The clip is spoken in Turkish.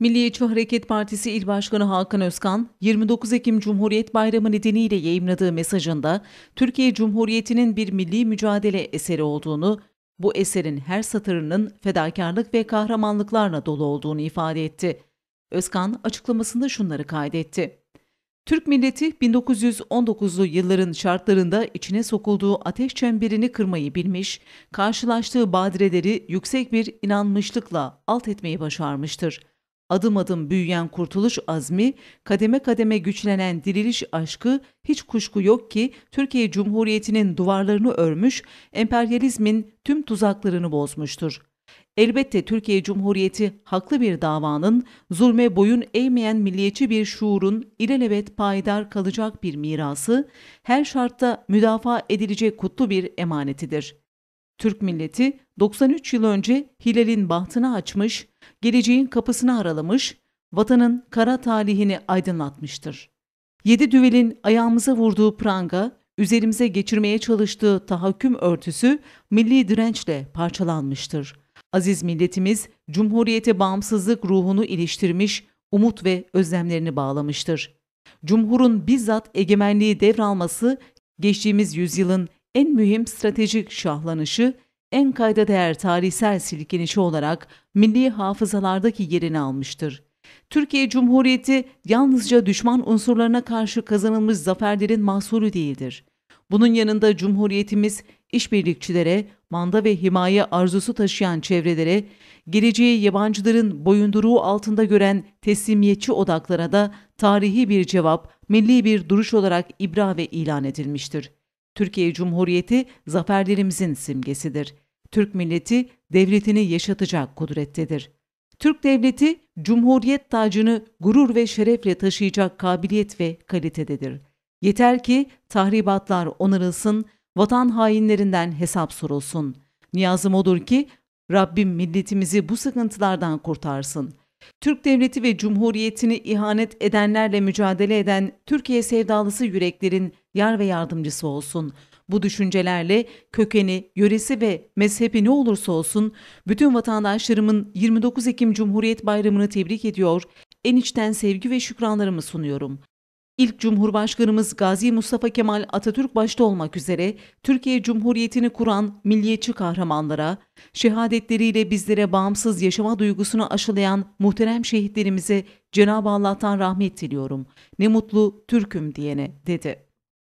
Milliyetçi Hareket Partisi İl Başkanı Hakan Özkan, 29 Ekim Cumhuriyet Bayramı nedeniyle yayımladığı mesajında Türkiye Cumhuriyeti'nin bir milli mücadele eseri olduğunu, bu eserin her satırının fedakarlık ve kahramanlıklarla dolu olduğunu ifade etti. Özkan açıklamasında şunları kaydetti. Türk milleti 1919'lu yılların şartlarında içine sokulduğu ateş çemberini kırmayı bilmiş, karşılaştığı badireleri yüksek bir inanmışlıkla alt etmeyi başarmıştır.'' adım adım büyüyen kurtuluş azmi, kademe kademe güçlenen diriliş aşkı hiç kuşku yok ki Türkiye Cumhuriyeti'nin duvarlarını örmüş, emperyalizmin tüm tuzaklarını bozmuştur. Elbette Türkiye Cumhuriyeti haklı bir davanın, zulme boyun eğmeyen milliyetçi bir şuurun ilelebet payidar kalacak bir mirası, her şartta müdafaa edilecek kutlu bir emanetidir.'' Türk milleti 93 yıl önce Hilal'in bahtını açmış, geleceğin kapısını aralamış, vatanın kara talihini aydınlatmıştır. Yedi düvelin ayağımıza vurduğu pranga, üzerimize geçirmeye çalıştığı tahakküm örtüsü milli dirençle parçalanmıştır. Aziz milletimiz, Cumhuriyete bağımsızlık ruhunu iliştirmiş, umut ve özlemlerini bağlamıştır. Cumhur'un bizzat egemenliği devralması, geçtiğimiz yüzyılın en mühim stratejik şahlanışı, en kayda değer tarihsel silkinişi olarak milli hafızalardaki yerini almıştır. Türkiye Cumhuriyeti yalnızca düşman unsurlarına karşı kazanılmış zaferlerin mahsulü değildir. Bunun yanında Cumhuriyetimiz işbirlikçilere, manda ve himaye arzusu taşıyan çevrelere, geleceği yabancıların boyunduruğu altında gören teslimiyetçi odaklara da tarihi bir cevap, milli bir duruş olarak ibra ve ilan edilmiştir. Türkiye Cumhuriyeti zaferlerimizin simgesidir. Türk milleti devletini yaşatacak kudrettedir. Türk devleti cumhuriyet tacını gurur ve şerefle taşıyacak kabiliyet ve kalitededir. Yeter ki tahribatlar onarılsın, vatan hainlerinden hesap sorulsun. Niyazım odur ki Rabbim milletimizi bu sıkıntılardan kurtarsın. Türk devleti ve cumhuriyetini ihanet edenlerle mücadele eden Türkiye sevdalısı yüreklerin yar ve yardımcısı olsun. Bu düşüncelerle kökeni, yöresi ve mezhebi ne olursa olsun bütün vatandaşlarımın 29 Ekim Cumhuriyet Bayramı'nı tebrik ediyor, en içten sevgi ve şükranlarımı sunuyorum. İlk Cumhurbaşkanımız Gazi Mustafa Kemal Atatürk başta olmak üzere Türkiye Cumhuriyeti'ni kuran milliyetçi kahramanlara, şehadetleriyle bizlere bağımsız yaşama duygusunu aşılayan muhterem şehitlerimize Cenab-ı Allah'tan rahmet diliyorum. Ne mutlu Türk'üm diyene dedi.